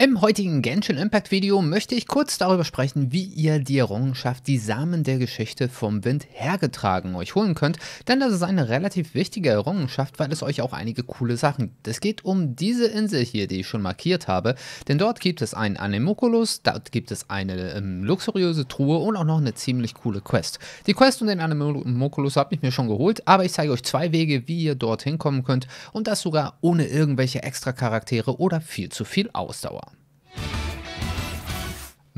Im heutigen Genshin Impact Video möchte ich kurz darüber sprechen, wie ihr die Errungenschaft Die Samen der Geschichte vom Wind hergetragen euch holen könnt, denn das ist eine relativ wichtige Errungenschaft, weil es euch auch einige coole Sachen gibt. Es geht um diese Insel hier, die ich schon markiert habe, denn dort gibt es einen Anemokulus, dort gibt es eine ähm, luxuriöse Truhe und auch noch eine ziemlich coole Quest. Die Quest und den Anemokulus habe ich mir schon geholt, aber ich zeige euch zwei Wege, wie ihr dorthin kommen könnt und das sogar ohne irgendwelche extra Charaktere oder viel zu viel Ausdauer.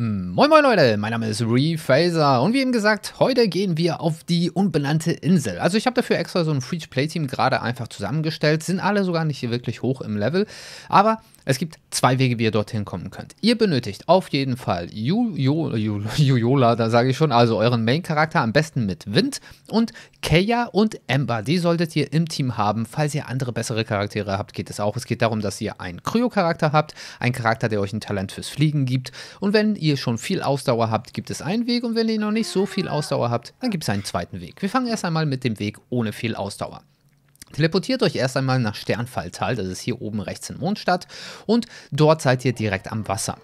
Hm, moin moin Leute, mein Name ist Refaser und wie eben gesagt, heute gehen wir auf die unbenannte Insel. Also ich habe dafür extra so ein Free-to-Play-Team gerade einfach zusammengestellt, sind alle sogar nicht hier wirklich hoch im Level, aber es gibt zwei Wege, wie ihr dorthin kommen könnt. Ihr benötigt auf jeden Fall Jujola, da sage ich schon, also euren Main-Charakter, am besten mit Wind und Keya und Ember. Die solltet ihr im Team haben. Falls ihr andere bessere Charaktere habt, geht es auch. Es geht darum, dass ihr einen Kryo-Charakter habt, einen Charakter, der euch ein Talent fürs Fliegen gibt. Und wenn ihr schon viel Ausdauer habt, gibt es einen Weg. Und wenn ihr noch nicht so viel Ausdauer habt, dann gibt es einen zweiten Weg. Wir fangen erst einmal mit dem Weg ohne viel Ausdauer. Teleportiert euch erst einmal nach Sternfalltal, das ist hier oben rechts in Mondstadt, und dort seid ihr direkt am Wasser.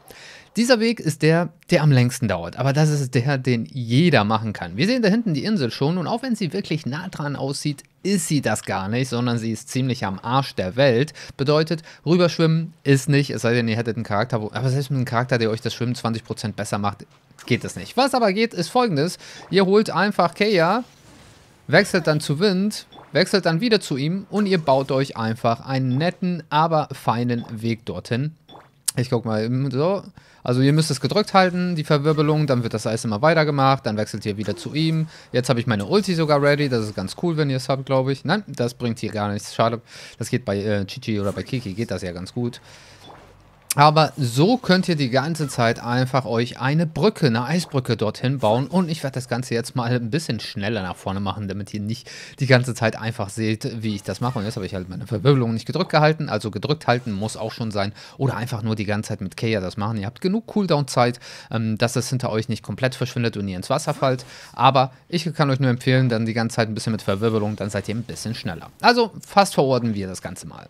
Dieser Weg ist der, der am längsten dauert, aber das ist der, den jeder machen kann. Wir sehen da hinten die Insel schon und auch wenn sie wirklich nah dran aussieht, ist sie das gar nicht, sondern sie ist ziemlich am Arsch der Welt. Bedeutet, rüberschwimmen ist nicht, es sei denn, ihr hättet einen Charakter, wo, aber selbst mit einem Charakter, der euch das Schwimmen 20% besser macht, geht es nicht. Was aber geht, ist folgendes. Ihr holt einfach Kea, wechselt dann zu Wind, wechselt dann wieder zu ihm und ihr baut euch einfach einen netten, aber feinen Weg dorthin. Ich guck mal, mm, so. Also ihr müsst es gedrückt halten, die Verwirbelung, dann wird das Eis immer weitergemacht, dann wechselt ihr wieder zu ihm. Jetzt habe ich meine Ulti sogar ready, das ist ganz cool, wenn ihr es habt, glaube ich. Nein, das bringt hier gar nichts, schade. Das geht bei äh, Chichi oder bei Kiki, geht das ja ganz gut. Aber so könnt ihr die ganze Zeit einfach euch eine Brücke, eine Eisbrücke dorthin bauen. Und ich werde das Ganze jetzt mal ein bisschen schneller nach vorne machen, damit ihr nicht die ganze Zeit einfach seht, wie ich das mache. Und jetzt habe ich halt meine Verwirbelung nicht gedrückt gehalten. Also gedrückt halten muss auch schon sein. Oder einfach nur die ganze Zeit mit Kea das machen. Ihr habt genug Cooldown-Zeit, ähm, dass das hinter euch nicht komplett verschwindet und ihr ins Wasser fällt. Aber ich kann euch nur empfehlen, dann die ganze Zeit ein bisschen mit Verwirbelung, dann seid ihr ein bisschen schneller. Also fast verordnen wir das Ganze mal.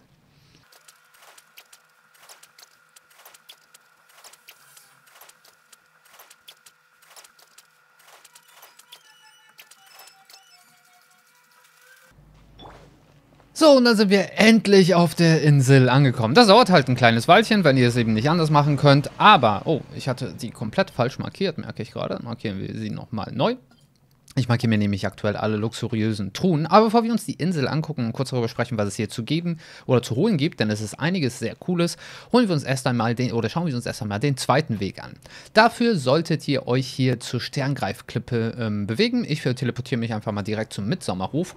So, und dann sind wir endlich auf der Insel angekommen. Das dauert halt ein kleines Weilchen, wenn ihr es eben nicht anders machen könnt. Aber, oh, ich hatte sie komplett falsch markiert, merke ich gerade. Markieren wir sie nochmal neu. Ich markiere mir nämlich aktuell alle luxuriösen Truhen. Aber bevor wir uns die Insel angucken und kurz darüber sprechen, was es hier zu geben oder zu holen gibt, denn es ist einiges sehr Cooles, holen wir uns erst einmal den, oder schauen wir uns erst einmal den zweiten Weg an. Dafür solltet ihr euch hier zur Sterngreifklippe ähm, bewegen. Ich teleportiere mich einfach mal direkt zum Mitsommerhof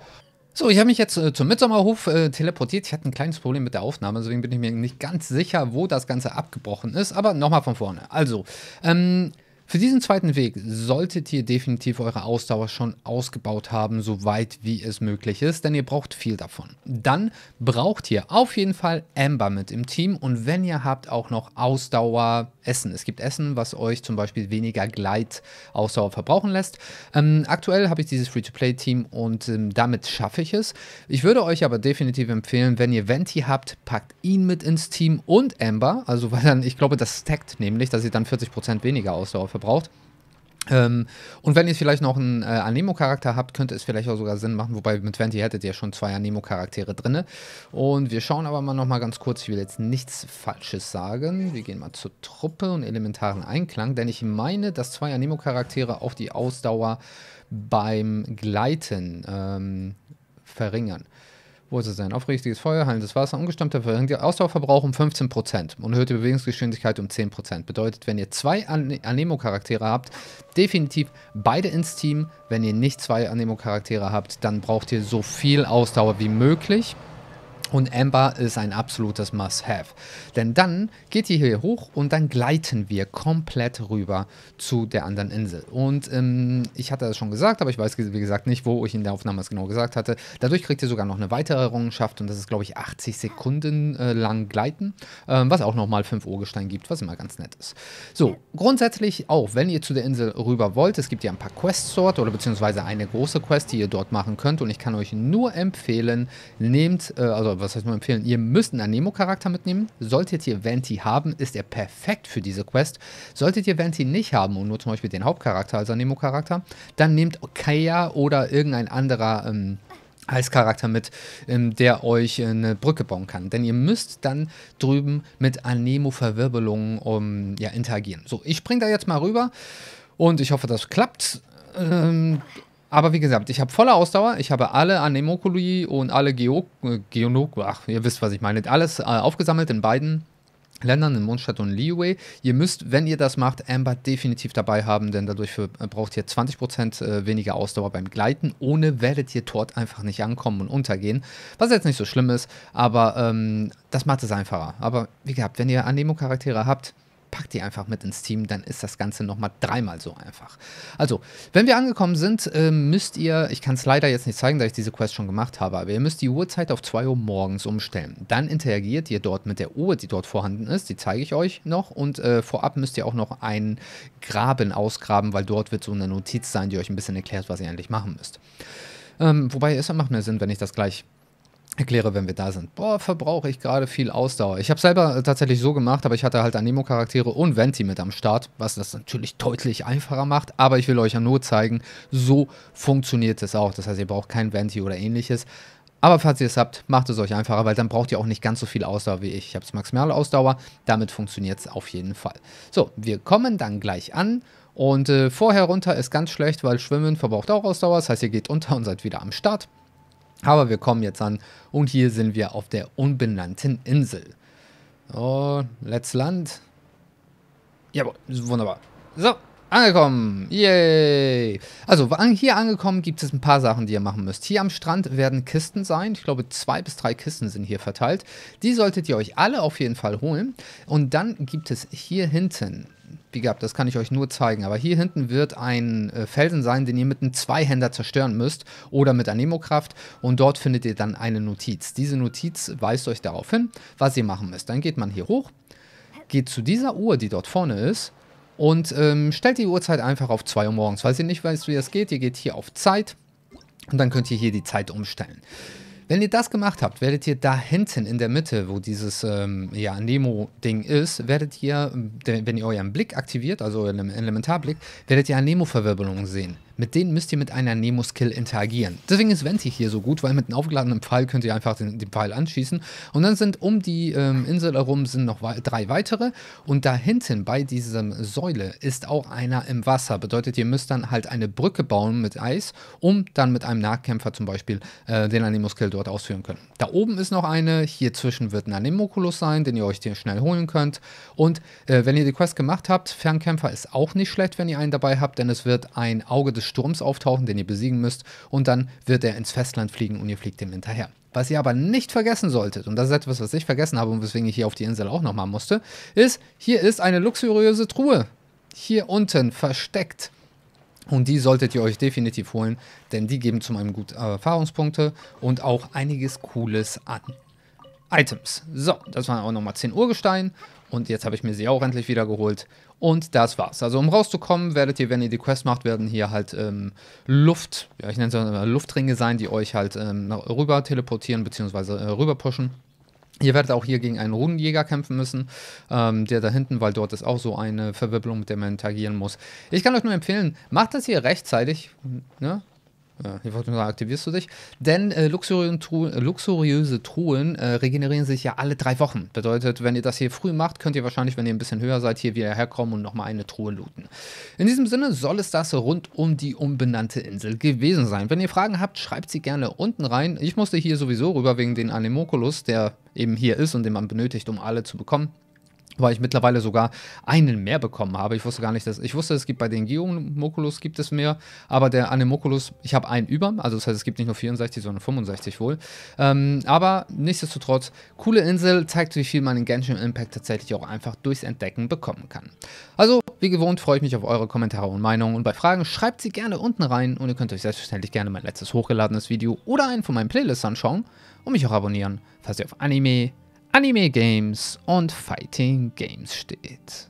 so, ich habe mich jetzt äh, zum Mitsommerhof äh, teleportiert. Ich hatte ein kleines Problem mit der Aufnahme, deswegen bin ich mir nicht ganz sicher, wo das Ganze abgebrochen ist. Aber nochmal von vorne. Also, ähm, für diesen zweiten Weg solltet ihr definitiv eure Ausdauer schon ausgebaut haben, soweit wie es möglich ist, denn ihr braucht viel davon. Dann braucht ihr auf jeden Fall Amber mit im Team und wenn ihr habt auch noch Ausdauer Essen. Es gibt Essen, was euch zum Beispiel weniger Gleitausdauer verbrauchen lässt. Ähm, aktuell habe ich dieses Free-to-Play-Team und ähm, damit schaffe ich es. Ich würde euch aber definitiv empfehlen, wenn ihr Venti habt, packt ihn mit ins Team und Ember. Also, weil dann, ich glaube, das stackt nämlich, dass ihr dann 40% weniger Ausdauer verbraucht. Ähm, und wenn ihr vielleicht noch einen äh, Anemo-Charakter habt, könnte es vielleicht auch sogar Sinn machen, wobei mit Venti hättet ihr schon zwei Anemo-Charaktere drin. Und wir schauen aber mal nochmal ganz kurz, ich will jetzt nichts Falsches sagen. Wir gehen mal zur Truppe und elementaren Einklang, denn ich meine, dass zwei Anemo-Charaktere auch die Ausdauer beim Gleiten ähm, verringern. Wo ist es denn? Aufrichtiges Feuer, heilendes Wasser, ungestammter verringert ihr Ausdauerverbrauch um 15% und erhöhte Bewegungsgeschwindigkeit um 10%. Bedeutet, wenn ihr zwei Anemo-Charaktere habt, definitiv beide ins Team. Wenn ihr nicht zwei Anemo-Charaktere habt, dann braucht ihr so viel Ausdauer wie möglich. Und Amber ist ein absolutes Must-Have. Denn dann geht ihr hier hoch und dann gleiten wir komplett rüber zu der anderen Insel. Und ähm, ich hatte das schon gesagt, aber ich weiß wie gesagt nicht, wo ich in der Aufnahme es genau gesagt hatte. Dadurch kriegt ihr sogar noch eine weitere Errungenschaft und das ist, glaube ich, 80 Sekunden äh, lang gleiten, äh, was auch nochmal 5 Urgestein gibt, was immer ganz nett ist. So, grundsätzlich auch, wenn ihr zu der Insel rüber wollt, es gibt ja ein paar Quests dort oder beziehungsweise eine große Quest, die ihr dort machen könnt und ich kann euch nur empfehlen, nehmt, äh, also was heißt man empfehlen? Ihr müsst einen Anemo-Charakter mitnehmen. Solltet ihr Venti haben, ist er perfekt für diese Quest. Solltet ihr Venti nicht haben und nur zum Beispiel den Hauptcharakter als Anemo-Charakter, dann nehmt Kaya oder irgendein anderer ähm, als Charakter mit, ähm, der euch äh, eine Brücke bauen kann. Denn ihr müsst dann drüben mit Anemo-Verwirbelungen um, ja, interagieren. So, ich springe da jetzt mal rüber und ich hoffe, das klappt. Ähm, aber wie gesagt, ich habe volle Ausdauer. Ich habe alle Anemokuli und alle Geo äh, ach, ihr wisst, was ich meine, alles äh, aufgesammelt in beiden Ländern, in Mondstadt und Leeway. Ihr müsst, wenn ihr das macht, Amber definitiv dabei haben, denn dadurch für, äh, braucht ihr 20% äh, weniger Ausdauer beim Gleiten. Ohne werdet ihr dort einfach nicht ankommen und untergehen, was jetzt nicht so schlimm ist, aber ähm, das macht es einfacher. Aber wie gesagt, wenn ihr Anemo-Charaktere habt, Pack die einfach mit ins Team, dann ist das Ganze nochmal dreimal so einfach. Also, wenn wir angekommen sind, ähm, müsst ihr, ich kann es leider jetzt nicht zeigen, da ich diese Quest schon gemacht habe, aber ihr müsst die Uhrzeit auf 2 Uhr morgens umstellen. Dann interagiert ihr dort mit der Uhr, die dort vorhanden ist, die zeige ich euch noch und äh, vorab müsst ihr auch noch einen Graben ausgraben, weil dort wird so eine Notiz sein, die euch ein bisschen erklärt, was ihr eigentlich machen müsst. Ähm, wobei es macht mehr Sinn, wenn ich das gleich erkläre, wenn wir da sind. Boah, verbrauche ich gerade viel Ausdauer. Ich habe selber äh, tatsächlich so gemacht, aber ich hatte halt Anemo-Charaktere und Venti mit am Start, was das natürlich deutlich einfacher macht. Aber ich will euch ja nur zeigen, so funktioniert es auch. Das heißt, ihr braucht kein Venti oder ähnliches. Aber falls ihr es habt, macht es euch einfacher, weil dann braucht ihr auch nicht ganz so viel Ausdauer wie ich. Ich habe es maximale Ausdauer, damit funktioniert es auf jeden Fall. So, wir kommen dann gleich an und äh, vorher runter ist ganz schlecht, weil Schwimmen verbraucht auch Ausdauer. Das heißt, ihr geht unter und seid wieder am Start. Aber wir kommen jetzt an und hier sind wir auf der unbenannten Insel. Oh, letztes Land. Jawohl, wunderbar. So, Angekommen! Yay! Also, hier angekommen gibt es ein paar Sachen, die ihr machen müsst. Hier am Strand werden Kisten sein. Ich glaube, zwei bis drei Kisten sind hier verteilt. Die solltet ihr euch alle auf jeden Fall holen. Und dann gibt es hier hinten, wie gehabt, das kann ich euch nur zeigen, aber hier hinten wird ein äh, Felsen sein, den ihr mit einem Zweihänder zerstören müsst oder mit Anemo-Kraft. Und dort findet ihr dann eine Notiz. Diese Notiz weist euch darauf hin, was ihr machen müsst. Dann geht man hier hoch, geht zu dieser Uhr, die dort vorne ist und ähm, stellt die Uhrzeit einfach auf 2 Uhr morgens. Falls ihr nicht wisst, wie das geht, ihr geht hier auf Zeit und dann könnt ihr hier die Zeit umstellen. Wenn ihr das gemacht habt, werdet ihr da hinten in der Mitte, wo dieses ähm, ja, Nemo-Ding ist, werdet ihr, ähm, wenn ihr euren Blick aktiviert, also euren Elementarblick, werdet ihr eine Nemo-Verwirbelung sehen mit denen müsst ihr mit einer Nemo-Skill interagieren. Deswegen ist Venti hier so gut, weil mit einem aufgeladenen Pfeil könnt ihr einfach den, den Pfeil anschießen. Und dann sind um die ähm, Insel herum sind noch drei weitere. Und da hinten bei dieser Säule ist auch einer im Wasser. Bedeutet, ihr müsst dann halt eine Brücke bauen mit Eis, um dann mit einem Nahkämpfer zum Beispiel äh, den Anemo-Skill dort ausführen können. Da oben ist noch eine. Hier zwischen wird ein Anemokulus sein, den ihr euch den schnell holen könnt. Und äh, wenn ihr die Quest gemacht habt, Fernkämpfer ist auch nicht schlecht, wenn ihr einen dabei habt, denn es wird ein Auge des Sturms auftauchen, den ihr besiegen müsst, und dann wird er ins Festland fliegen und ihr fliegt ihm hinterher. Was ihr aber nicht vergessen solltet, und das ist etwas, was ich vergessen habe und weswegen ich hier auf die Insel auch nochmal musste, ist, hier ist eine luxuriöse Truhe. Hier unten versteckt. Und die solltet ihr euch definitiv holen, denn die geben zu meinem gut äh, Erfahrungspunkte und auch einiges Cooles an. Items. So, das waren auch nochmal 10 Urgestein. Und jetzt habe ich mir sie auch endlich wieder geholt. Und das war's. Also um rauszukommen, werdet ihr, wenn ihr die Quest macht, werden hier halt ähm, Luft, ja ich nenne es immer Luftringe sein, die euch halt ähm, rüber teleportieren bzw. Äh, rüber pushen. Ihr werdet auch hier gegen einen Runenjäger kämpfen müssen, ähm, der da hinten, weil dort ist auch so eine Verwirbelung, mit der man interagieren muss. Ich kann euch nur empfehlen, macht das hier rechtzeitig. Ne? Äh, ich wollte nur sagen, aktivierst du dich? Denn äh, äh, luxuriöse Truhen äh, regenerieren sich ja alle drei Wochen. Bedeutet, wenn ihr das hier früh macht, könnt ihr wahrscheinlich, wenn ihr ein bisschen höher seid, hier wieder herkommen und nochmal eine Truhe looten. In diesem Sinne soll es das rund um die unbenannte Insel gewesen sein. Wenn ihr Fragen habt, schreibt sie gerne unten rein. Ich musste hier sowieso rüber wegen den Anemokulus, der eben hier ist und den man benötigt, um alle zu bekommen weil ich mittlerweile sogar einen mehr bekommen habe. Ich wusste gar nicht, dass ich wusste, es gibt bei den Geomokulus gibt es mehr, aber der Anemoculus, ich habe einen über, also das heißt, es gibt nicht nur 64, sondern 65 wohl. Ähm, aber nichtsdestotrotz, coole Insel zeigt, wie viel man in Genshin Impact tatsächlich auch einfach durchs Entdecken bekommen kann. Also, wie gewohnt, freue ich mich auf eure Kommentare und Meinungen und bei Fragen schreibt sie gerne unten rein und ihr könnt euch selbstverständlich gerne mein letztes hochgeladenes Video oder einen von meinen Playlists anschauen und mich auch abonnieren, falls ihr auf Anime, Anime Games und Fighting Games steht.